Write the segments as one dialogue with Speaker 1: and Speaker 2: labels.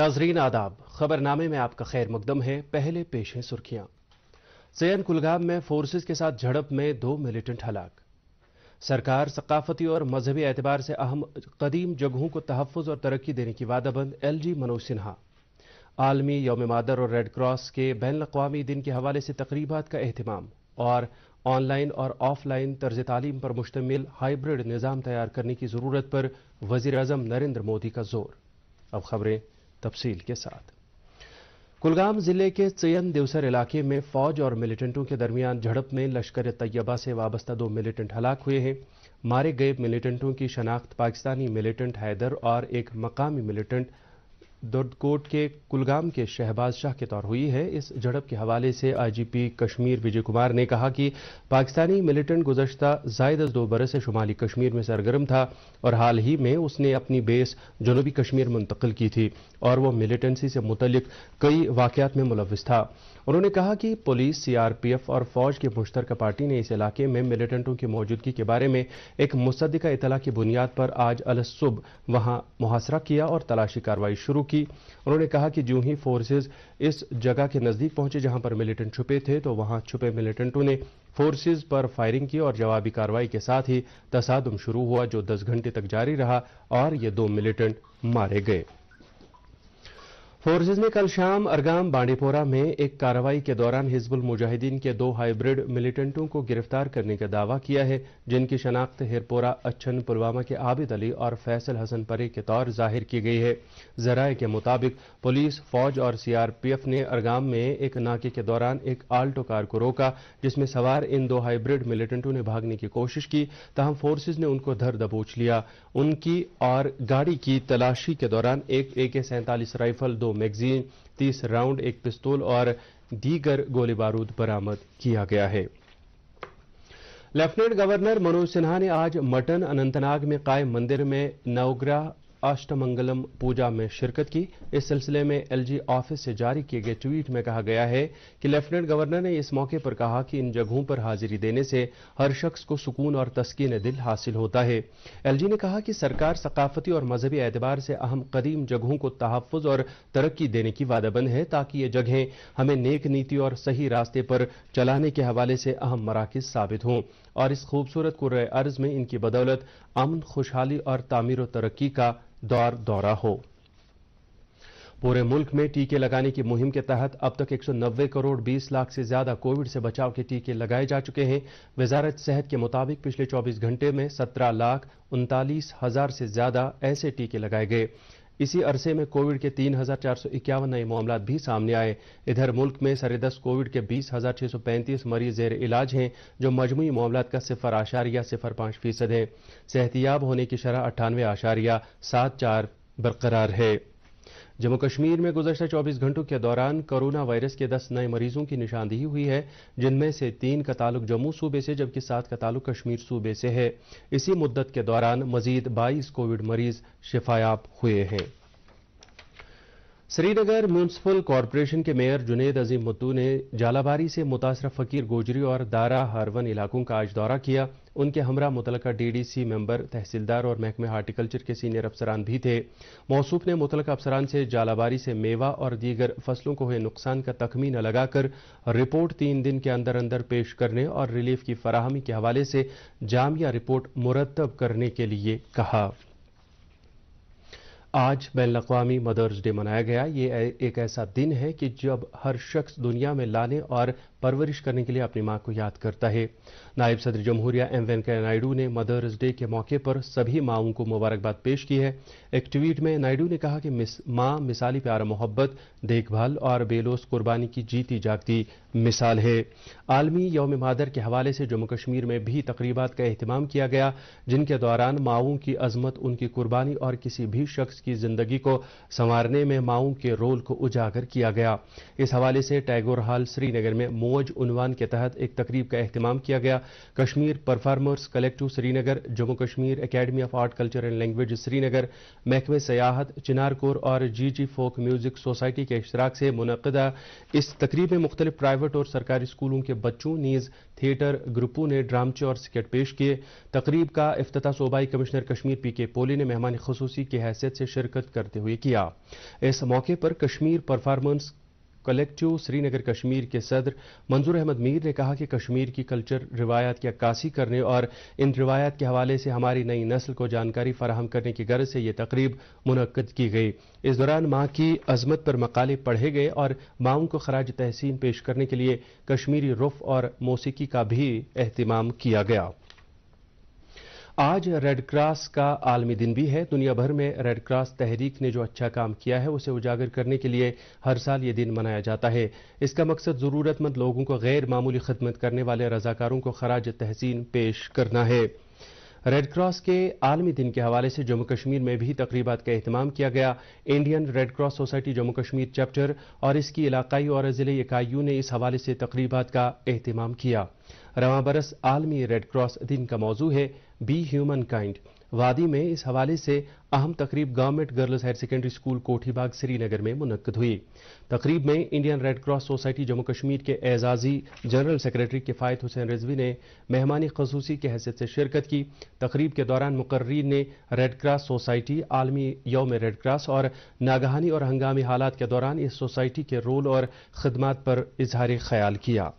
Speaker 1: नाजरीन आदाब खबरनामे में आपका खैर मकदम है पहले पेश है सुर्खियां सैन कुलगाम में फोर्सेज के साथ झड़प में दो मिलिटेंट हलाक सरकार सकाफती और मजहबी एतबार से अहम कदीम जगहों को तहफ़ और तरक्की देने की वादाबंद एल जी मनोज सिन्हा आलमी योम मादर और रेड क्रॉस के बैन अवी दिन के हवाले से तकरीबा का अहतमाम और ऑनलाइन और ऑफलाइन तर्ज तालीम पर मुश्तमिल हाइब्रिड निज़ाम तैयार करने की ज़रूरत पर वजीर अजम नरेंद्र मोदी का जोर अब खबरें तफसील के साथ कुलगाम जिले के चयन देवसर इलाके में फौज और मिलिटेंटों के दरमियान झड़प में लश्कर तैयबा से वाबस्ता दो मिलिटेंट हलाक हुए हैं मारे गए मिलिटेंटों की शनाख्त पाकिस्तानी मिलिटेंट हैदर और एक मकामी मिलिटेंट दर्दकोट के कुलगाम के शहबाज शाह के तौर हुई है इस झड़प के हवाले से आईजीपी कश्मीर विजय कुमार ने कहा कि पाकिस्तानी मिलिटेंट गुजशत जायद दो बरस से शुमाली कश्मीर में सरगर्म था और हाल ही में उसने अपनी बेस जनूबी कश्मीर मुंतकिल की थी और वह मिलिटेंसी से मुतलिक कई वाकयात में मुलविस था उन्होंने कहा कि पुलिस सीआरपीएफ और फौज की मुश्तरक पार्टी ने इस इलाके में मिलिटेंटों की मौजूदगी के बारे में एक मुसदिका इतला की बुनियाद पर आज अलसुब वहां मुहासरा किया और तलाशी कार्रवाई शुरू की उन्होंने कहा कि ज्यों ही फोर्सेज इस जगह के नजदीक पहुंचे जहां पर मिलिटेंट छुपे थे तो वहां छुपे मिलिटेंटों ने फोर्सेज पर फायरिंग की और जवाबी कार्रवाई के साथ ही तसादम शुरू हुआ जो दस घंटे तक जारी रहा और ये दो मिलिटेंट मारे गए फोर्सेज ने कल शाम अरगाम बांडीपोरा में एक कार्रवाई के दौरान हिजबुल मुजाहिदीन के दो हाइब्रिड मिलिटेंटों को गिरफ्तार करने का दावा किया है जिनकी शनाख्त हिरपोरा अच्छन पुलवामा के आबिद अली और फैसल हसन परे के तौर जाहिर की गई है जराए के मुताबिक पुलिस फौज और सीआरपीएफ ने अरगाम में एक नाके के दौरान एक आल्टो कार को रोका जिसमें सवार इन दो हाइब्रिड मिलिटेंटों ने भागने की कोशिश की तहम फोर्सेज ने उनको धर दबोच लिया उनकी और गाड़ी की तलाशी के दौरान एक ए के सैंतालीस राइफल दो मैगजीन तीस राउंड एक पिस्तौल और दीगर गोली बारूद बरामद किया गया है लेफ्टिनेंट गवर्नर मनोज सिन्हा ने आज मटन अनंतनाग में कायम मंदिर में नवग्रह अष्टमंगलम पूजा में शिरकत की इस सिलसिले में एलजी ऑफिस से जारी किए गए ट्वीट में कहा गया है कि लेफ्टिनेंट गवर्नर ने इस मौके पर कहा कि इन जगहों पर हाजिरी देने से हर शख्स को सुकून और तस्कीन दिल हासिल होता है एलजी ने कहा कि सरकार सकाफती और मजहबी एतबार से अहम कदीम जगहों को तहफ़ और तरक्की देने की वादाबंद है ताकि ये जगहें हमें नेक नीति और सही रास्ते पर चलाने के हवाले से अहम मराकज साबित हों और इस खूबसूरत कुर अर्ज में इनकी बदौलत अमन खुशहाली और तामीर तरक्की का दौर दौरा हो पूरे मुल्क में टीके लगाने की मुहिम के तहत अब तक 190 करोड़ 20 लाख से ज्यादा कोविड से बचाव के टीके लगाए जा चुके हैं वजारत सेहत के मुताबिक पिछले 24 घंटे में 17 लाख उनतालीस हजार से ज्यादा ऐसे टीके लगाए गए इसी अरसे में कोविड के तीन नए मामला भी सामने आए इधर मुल्क में दस कोविड के बीस हजार छह सौ पैंतीस मरीज जेर इलाज हैं जो मजमू मामला का सिफर आशारिया सिफर पांच फीसद है सेहतियाब होने की शरह अट्ठानवे आशारिया सात चार बरकरार है जम्मू कश्मीर में गुजशत 24 घंटों के दौरान कोरोना वायरस के 10 नए मरीजों की निशानदेही हुई है जिनमें से तीन का ताल्लुक जम्मू सूबे से जबकि सात का ताल्लुक कश्मीर सूबे से है इसी मुद्दत के दौरान मजीद बाईस कोविड मरीज शिफायाब हुए हैं श्रीनगर म्यूनसिपल कॉरपोरेशन के मेयर जुनेद अजीम मुत्तू ने जालाबारी से मुतासर फकीर गोजरी और दारा हारवन इलाकों का आज दौरा किया उनके हमरा मुतलका डीडीसी मेंबर तहसीलदार और महकमे हार्टिकल्चर के सीनियर अफसरान भी थे मौसूफ ने मुतलका अफसरान से जालाबारी से मेवा और दीगर फसलों को हुए नुकसान का तखमीना लगाकर रिपोर्ट तीन दिन के अंदर अंदर पेश करने और रिलीफ की फराहमी के हवाले से जामिया रिपोर्ट मुरतब करने के लिए कहा आज बैन अवी मदर्स डे मनाया गया ये एक ऐसा दिन है कि जब हर शख्स दुनिया में लाने और परवरिश करने के लिए अपनी मां को याद करता है नायब सदर जमहूरिया एम वेंकैया नायडू ने मदर्स डे के मौके पर सभी माओं को मुबारकबाद पेश की है एक ट्वीट में नायडू ने कहा कि मिस, मां मिसाली प्यार मोहब्बत देखभाल और बेलोस कुर्बानी की जीती जागती मिसाल है आलमी यौम मादर के हवाले से जम्मू कश्मीर में भी तकरीबात का अहतमाम किया गया जिनके दौरान माओं की अजमत उनकी कुर्बानी और किसी भी शख्स की जिंदगी को संवारने में माओं के रोल को उजागर किया गया इस हवाले से टैगोर हाल श्रीनगर में मौज उनवान के तहत एक तकरीब का अहतमाम किया गया Kashmir performers collective Srinagar Jammu Kashmir academy of art culture and language Srinagar महकमे सयाहत चिनारकोर और जी जी फोक म्यूजिक सोसाइटी के इश्तराक से मुनदा इस तकरीब में मुख्तलिफ प्राइवेट और सरकारी स्कूलों के बच्चों नीज थिएटर ग्रुपों ने ड्रामचे और स्केट पेश किए तकरीब का अफ्ताह सूबाई कमिश्नर कश्मीर पी के पोले ने मेहमान खसूसी की हैसियत से शिरकत करते हुए किया इस मौके पर कश्मीर परफार्मेंस कलेक्टिव श्रीनगर कश्मीर के सदर मंजूर अहमद मीर ने कहा कि कश्मीर की कल्चर रिवायत की अक्कासी करने और इन रिवायत के हवाले से हमारी नई नस्ल को जानकारी फराहम करने की गर्ज से यह तकरीब मुनद की गई इस दौरान मां की अजमत पर मकाले पढ़े गए और माओं को खराज तहसीन पेश करने के लिए कश्मीरी रुफ और मौसीकी का भी अहतमाम किया गया आज रेड क्रॉस का आलमी दिन भी है दुनिया भर में रेड क्रॉस तहरीक ने जो अच्छा काम किया है उसे उजागर करने के लिए हर साल ये दिन मनाया जाता है इसका मकसद ज़रूरतमंद लोगों को गैर मामूली खदमत करने वाले रजाकारों को खराज तहसीन पेश करना है रेड क्रॉस के आलमी दिन के हवाले से जम्मू कश्मीर में भी तकरीबा का अहतमाम किया गया Indian red cross society Jammu Kashmir chapter और इसकी इलाकाई और जिले इकाइयों ने इस हवाले से तकरीबा का अहतमाम किया रवा बरस आलमी रेड क्रॉस दिन का मौजू है बी ह्यूमन काइंड वादी में इस हवाले से अहम तकरीब government girls higher secondary school Kothibagh Srinagar में मुनद हुई तकरीब में Indian red cross society Jammu Kashmir के एजाजी जनरल सेक्रेटरी किफ़ायत हुसैन रिजवी ने मेहमानी खसूसी की हैसियत से शिरकत की तकरीब के दौरान मुकर्रीन ने रेड क्रॉस सोसाइटी आलमी योम रेड क्रॉस और नागहानी और हंगामी हालात के दौरान इस सोसाइटी के रोल और खदमात पर इजहार ख्याल किया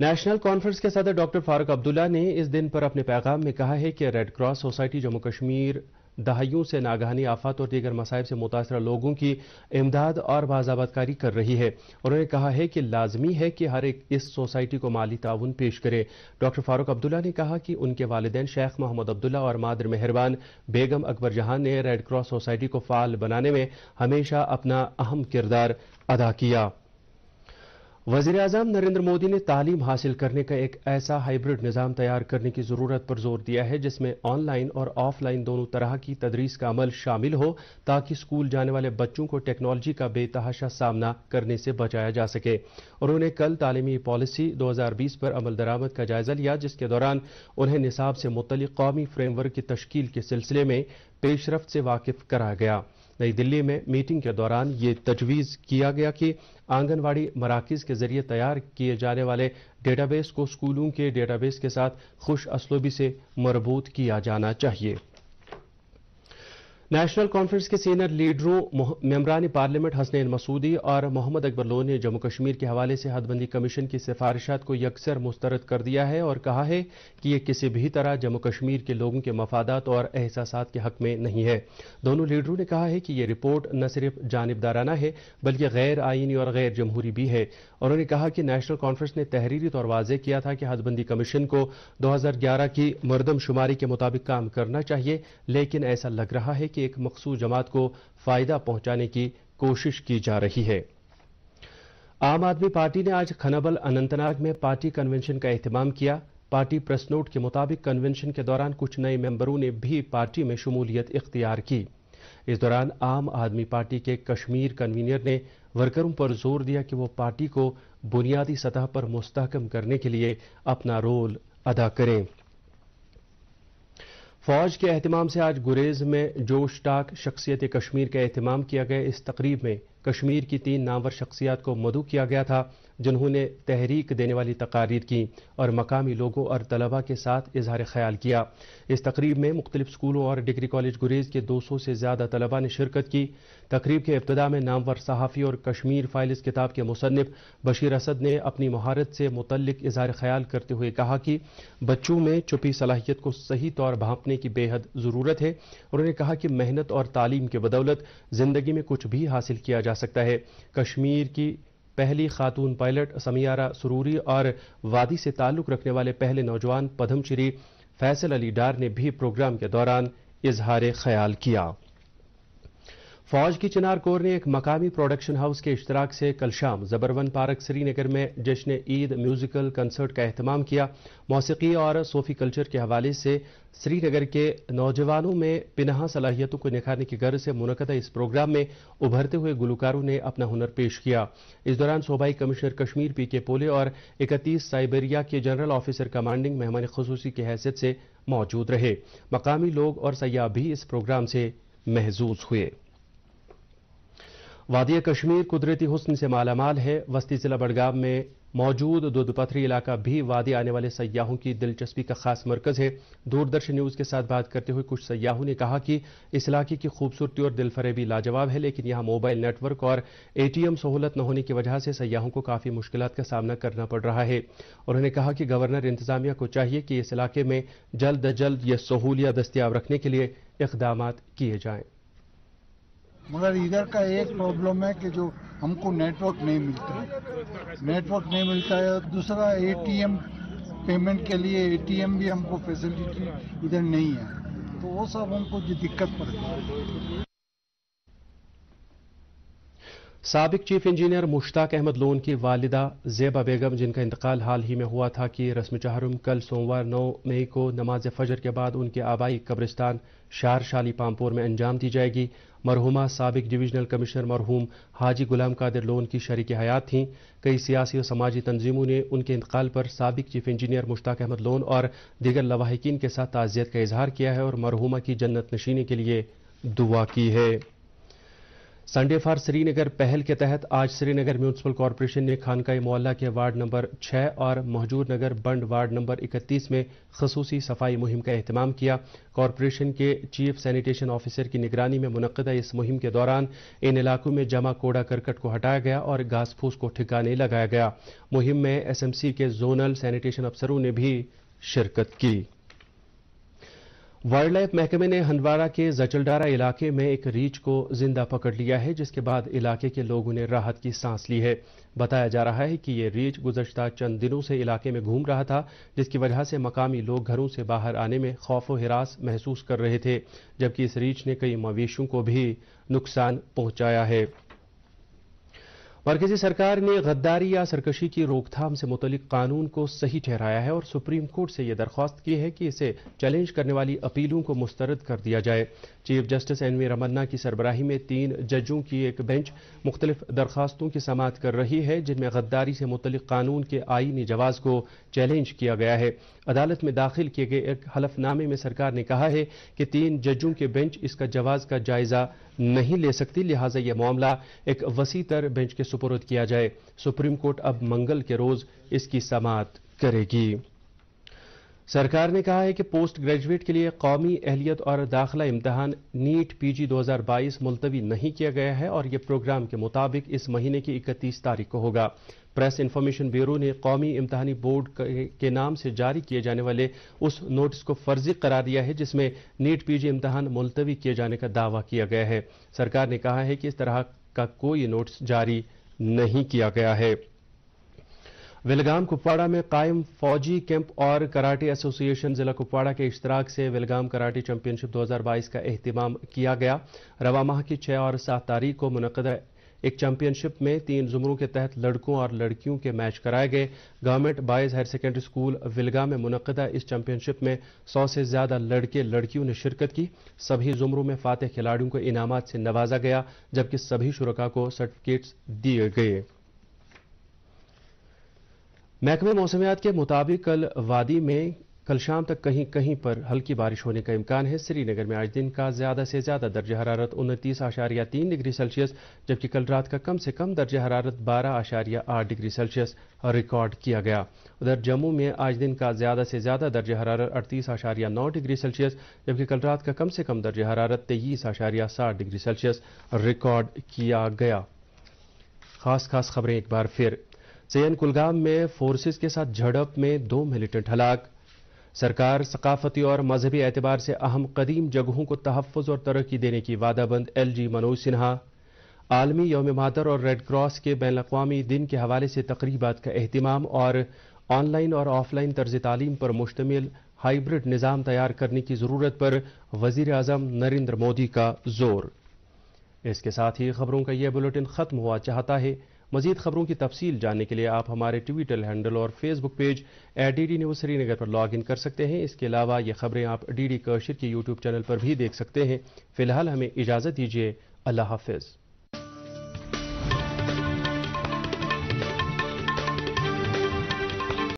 Speaker 1: नेशनल कॉन्फ्रेंस के सदर डॉक्टर फारूक अब्दुल्ला ने इस दिन पर अपने पैगाम में कहा है कि red cross society Jammu Kashmir दहाइयों से नागहानी आफात और दीगर मसायब से मुतासर लोगों की इमदाद और बाजाबतकारी कर रही है उन्होंने कहा है कि लाजमी है कि हर एक इस सोसाइटी को माली ताउन पेश करे डॉक्टर फारूक अब्दुल्ला ने कहा कि उनके वालदे शेख मोहम्मद अब्दुल्ला और मादर मेहरबान बेगम अकबर जहां ने रेड क्रॉस सोसाइटी को फाल बनाने में हमेशा अपना अहम किरदार अदा किया वजीर अजम नरेंद्र मोदी ने तालीम हासिल करने का एक ऐसा हाइब्रिड निज़ाम तैयार करने की ज़रूरत पर जोर दिया है जिसमें ऑनलाइन और ऑफलाइन दोनों तरह की तदरीस का अमल शामिल हो ताकि स्कूल जाने वाले बच्चों को टेक्नोलॉजी का बेतहाशा सामना करने से बचाया जा सके उन्होंने कल तालीमी पॉलिसी 2020 पर अमल दरामद का जायजा लिया जिसके दौरान उन्हें निसाब से मुतलिक कौमी फ्रेमवर्क की तश्ील के सिलसिले में पेशरफ से वाकिफ कराया गया नई दिल्ली में मीटिंग के दौरान ये तजवीज़ किया गया कि आंगनवाड़ी मराकज़ के जरिए तैयार किए जाने वाले डेटाबेस को स्कूलों के डेटाबेस के साथ खुश असलूबी से मरबूत किया जाना चाहिए नेशनल कॉन्फ्रेंस के सीनियर लीडरों मेम्बरान पार्लियामेंट हसनैन मसूदी और मोहम्मद अकबर लोन ने जम्मू कश्मीर के हवाले से हदबंदी कमीशन की सिफारिशात को यकसर मुस्तरद कर दिया है और कहा है कि यह किसी भी तरह जम्मू कश्मीर के लोगों के मफादात और एहसास के हक में नहीं है दोनों लीडरों ने कहा है कि यह रिपोर्ट न सिर्फ जानबदाराना है बल्कि गैर आइनी और गैर जमहूरी भी है उन्होंने कहा कि नेशनल कॉन्फ्रेंस ने तहरीरी तौर वाजह किया था कि हदबंदी कमीशन को ग्यारह की मरदमशुमारी के मुताबिक काम करना चाहिए लेकिन ऐसा लग रहा है कि की एक मखसूस जमात को फायदा पहुंचाने की कोशिश की जा रही है आम आदमी पार्टी ने आज खनबल अनंतनाग में पार्टी कन्वेंशन का एहतमाम किया पार्टी प्रेस नोट के मुताबिक कन्वेंशन के दौरान कुछ नए मेंबरों ने भी पार्टी में शमूलियत इख्तियार की इस दौरान आम आदमी पार्टी के कश्मीर कन्वीनर ने वर्करों पर जोर दिया कि वह पार्टी को बुनियादी सतह पर मुस्तकम करने के लिए अपना रोल अदा करें फौज के अहतमाम से आज गुरेज में जोश टाक शख्सियत कश्मीर का अहतमाम किया गया इस तकरीब में कश्मीर की तीन नामवर शख्सियात को मधु किया गया था जिन्होंने तहरीक देने वाली तकारीर की और मकामी लोगों और तलबा के साथ इजहार ख्याल किया इस तकरीब में मुख्तलिफ स्कूलों और डिग्री कॉलेज गुरेज के दो सौ से ज्यादा तलबा ने शिरकत की तकरीब के इब्तदा में नामवर सहाफ़ी और कश्मीर फाइल इस किताब के मुसनफ बशीर असद ने अपनी महारत से मुतलक इजहार ख्याल करते हुए कहा कि बच्चों में छुपी सलाहियत को सही तौर भांपने की बेहद ज़रूरत है उन्होंने कहा कि मेहनत और तालीम के बदौलत ज़िंदगी में कुछ भी हासिल किया जा सकता है कश्मीर की पहली खातून पायलट समियारा सुरूरी और वादी से ताल्लुक रखने वाले पहले नौजवान पदमश्री फैसल अली डार ने भी प्रोग्राम के दौरान इजहार ख्याल किया फौज की चिनार कोर ने एक मकामी प्रोडक्शन हाउस के इश्तराक से कल शाम जबरवन पार्क श्रीनगर में जश्न ईद म्यूजिकल कंसर्ट का अहतमाम किया मौसीकी और सोफी कल्चर के हवाले से श्रीनगर के नौजवानों में पिनाह सलाहियतों को निखारने की गर्ज से मुनदा इस प्रोग्राम में उभरते हुए गुलकारों ने अपना हुनर पेश किया इस दौरान सूबाई कमिश्नर कश्मीर पी के पोले और इकतीस साइबेरिया के जनरल ऑफिसर कमांडिंग मेहमान खसूसी की हैसियत से मौजूद रहे मकामी लोग और सयाह भी इस प्रोग्राम से महजूज हुए वादिया कश्मीर कुदरती हुस्न से मालामाल है वस्ती जिला बड़गाम में मौजूद दुधपथरी इलाका भी वादी आने वाले सयाहों की दिलचस्पी का खास मरकज है दूरदर्शन न्यूज के साथ बात करते हुए कुछ सयाहों ने कहा कि इस इलाके की खूबसूरती और दिलफरेबी लाजवाब है लेकिन यहां मोबाइल नेटवर्क और एटीएम सहूलत न होने की वजह से सयाहों को काफी मुश्किल का सामना करना पड़ रहा है उन्होंने कहा कि गवर्नर इंतजामिया को चाहिए कि इस इलाके में जल्द अज जल्द यह सहूलियात दस्तियाब रखने के लिए इकदाम किए जाएं मगर इधर का एक प्रॉब्लम है कि जो हमको नेटवर्क नहीं मिलता नेटवर्क नहीं मिलता है दूसरा एटीएम पेमेंट के लिए एटीएम भी हमको फैसिलिटी इधर नहीं है तो वो सब हमको जो दिक्कत पड़ती है सबक चीफ इंजीनियर मुश्ताक अहमद लोन की वालिदा जेबा बेगम जिनका इंतकाल हाल ही में हुआ था कि रस्म चाहरम कल सोमवार 9 मई को नमाज फजर के बाद उनके आबाई कब्रिस्तान शार शाली पामपुर में अंजाम दी जाएगी मरहुमा सबक डिवीजनल कमिश्नर मरहूम हाजी गुलाम कादिर लोन की शरीक हयात थीं कई सियासी और समाजी तंजीमों ने उनके इंतकाल पर सबक चीफ इंजीनियर मुश्ताक अहमद लोन और दीगर लवाहकिन के साथ ताजियत का इजहार किया है और मरहुमा की जन्नत नशीनी के लिए दुआ की है संडे फॉर श्रीनगर पहल के तहत आज श्रीनगर म्यूनिसिपल कॉरपोरेशन ने खानकाई मोहल्ला के वार्ड नंबर 6 और महजूर नगर बंड वार्ड नंबर 31 में खसूसी सफाई मुहिम का अहतमाम किया कॉरपोरेशन के चीफ सैनिटेशन ऑफिसर की निगरानी में मुनदा इस मुहिम के दौरान इन इलाकों में जमा कोड़ा करकट को हटाया गया और घास फूस को ठिकाने लगाया गया मुहिम में एसएमसी के जोनल सैनिटेशन अफसरों ने भी शिरकत की वाइल्ड लाइफ महकमे ने हंदवाड़ा के जचलडारा इलाके में एक रीछ को जिंदा पकड़ लिया है जिसके बाद इलाके के लोगों ने राहत की सांस ली है बताया जा रहा है कि यह रीछ गुजशत चंद दिनों से इलाके में घूम रहा था जिसकी वजह से मकामी लोग घरों से बाहर आने में खौफ व हिरास महसूस कर रहे थे जबकि इस रीछ ने कई मवेशियों को भी नुकसान पहुंचाया है मरकजी सरकार ने गद्दारी या सरकशी की रोकथाम से मुतलिक कानून को सही ठहराया है और सुप्रीम कोर्ट से यह दरख्वास्त की है कि इसे चैलेंज करने वाली अपीलों को मुस्तरद कर दिया जाए chief justice N V Ramana की सरबराही में तीन जजों की एक बेंच मुख्तलिफ दरखास्तों की समात कर रही है जिनमें गद्दारी से मुतलिक कानून के आईनी जवाज को चैलेंज किया गया है अदालत में दाखिल किए गए एक हलफनामे में सरकार ने कहा है कि तीन जजों के बेंच इसका जवाज का जायजा नहीं ले सकती लिहाजा यह मामला एक वसी तर बेंच के सुपुरद किया जाए सुप्रीम कोर्ट अब मंगल के रोज इसकी समात करेगी सरकार ने कहा है कि पोस्ट ग्रेजुएट के लिए कौमी अहलियत और दाखिला इम्तहान नीट पीजी 2022 मुलतवी नहीं किया गया है और यह प्रोग्राम के मुताबिक इस महीने की 31 तारीख को होगा प्रेस इंफॉर्मेशन ब्यूरो ने कौमी इम्तहानी बोर्ड के नाम से जारी किए जाने वाले उस नोटिस को फर्जी करार दिया है जिसमें नीट पीजी इम्तहान मुलतवी किए जाने का दावा किया गया है सरकार ने कहा है कि इस तरह का कोई नोटिस जारी नहीं किया गया है विलगाम कुपवाड़ा में कायम फौजी कैंप और कराटे एसोसिएशन जिला कुपवाड़ा के इश्तराक से विलगाम कराटे चैंपियनशिप 2022 का अहतमाम किया गया रवा माह की छह और सात तारीख को मुनद एक चैंपियनशिप में तीन जुमरों के तहत लड़कों और लड़कियों के मैच कराए गए government boys higher secondary school Vilgam में मुनदा इस चैंपियनशिप में सौ से ज्यादा लड़के लड़कियों ने शिरकत की सभी जुमरों में फातह खिलाड़ियों को इनामत से नवाजा गया जबकि सभी शुरा को सर्टिफिकेट्स दिए गए महकमे मौसमियात के मुताबिक कल वादी में कल शाम तक कहीं कहीं पर हल्की बारिश होने का इम्कान है श्रीनगर में आज दिन का ज्यादा से ज्यादा दर्ज हरारत उनतीस आशारिया तीन डिग्री सेल्सियस जबकि कल रात का कम से कम दर्ज हरारत बारह आशारिया आठ डिग्री सेल्सियस रिकॉर्ड किया गया उधर जम्मू में आज दिन का ज्यादा से ज्यादा दर्ज हरारत अड़तीस आशारिया नौ डिग्री सेल्सियस जबकि कल रात का कम से कम दर्ज हरारत तेईस आशारिया साठ डिग्री सेल्सियस रिकॉर्ड किया गया खास खास खबरें एक बार फिर सैन कुलगाम में फोर्सेस के साथ झड़प में दो मिलिटेंट हलाक सरकार सकाफती और मजहबी एतबार से अहम कदीम जगहों को तहफ़ और तरक्की देने की वादाबंद एल जी मनोज सिन्हा आलमी योम मादर और रेड क्रॉस के बैन अवी दिन के हवाले से तकरीबा का अहतमाम और ऑनलाइन और ऑफलाइन तर्ज तालीम पर मुश्तमिल हाइब्रिड निज़ाम तैयार करने की ज़रूरत पर वजीर अजम नरेंद्र मोदी का जोर इसके साथ ही खबरों का यह बुलेटिन ख़त्म हुआ चाहता है मजीद खबरों की तफसील जानने के लिए आप हमारे ट्विटर हैंडल और Facebook page at D D news Srinagar पर लॉग इन कर सकते हैं इसके अलावा ये खबरें आप डी डी कशिर के यूट्यूब चैनल पर भी देख सकते हैं फिलहाल हमें इजाजत दीजिए अल्लाह हाफिज़